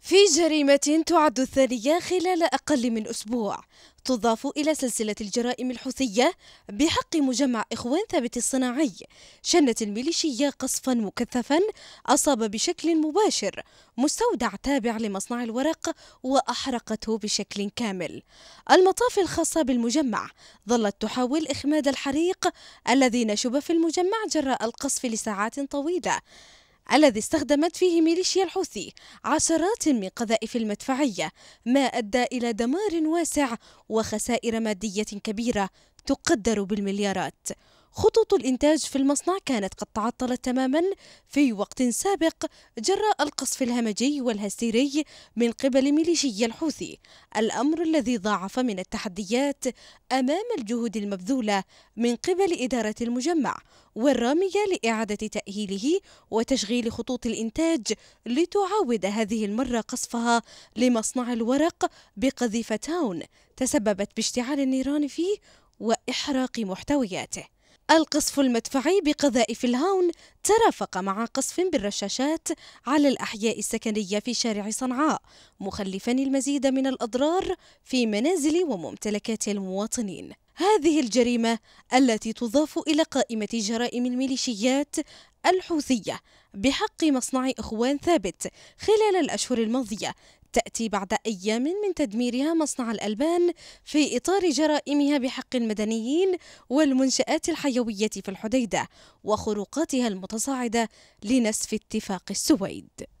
في جريمة تعد الثانية خلال أقل من أسبوع تضاف إلى سلسلة الجرائم الحوثية بحق مجمع إخوان ثابت الصناعي شنت الميليشيا قصفا مكثفا أصاب بشكل مباشر مستودع تابع لمصنع الورق وأحرقته بشكل كامل المطافي الخاصة بالمجمع ظلت تحاول إخماد الحريق الذي نشب في المجمع جراء القصف لساعات طويلة الذي استخدمت فيه ميليشيا الحوثي عشرات من قذائف المدفعية ما أدى إلى دمار واسع وخسائر مادية كبيرة تقدر بالمليارات خطوط الإنتاج في المصنع كانت قد تعطلت تماما في وقت سابق جراء القصف الهمجي والهستيري من قبل ميليشيا الحوثي الأمر الذي ضاعف من التحديات أمام الجهود المبذولة من قبل إدارة المجمع والرامية لإعادة تأهيله وتشغيل خطوط الإنتاج لتعاود هذه المرة قصفها لمصنع الورق بقذيفة تاون تسببت باشتعال النيران فيه وإحراق محتوياته القصف المدفعي بقذائف الهاون ترافق مع قصف بالرشاشات على الأحياء السكنية في شارع صنعاء مخلفا المزيد من الأضرار في منازل وممتلكات المواطنين هذه الجريمة التي تضاف إلى قائمة جرائم الميليشيات الحوثية بحق مصنع إخوان ثابت خلال الأشهر الماضية تأتي بعد أيام من تدميرها مصنع الألبان في إطار جرائمها بحق المدنيين والمنشآت الحيوية في الحديدة وخروقاتها المتصاعدة لنسف اتفاق السويد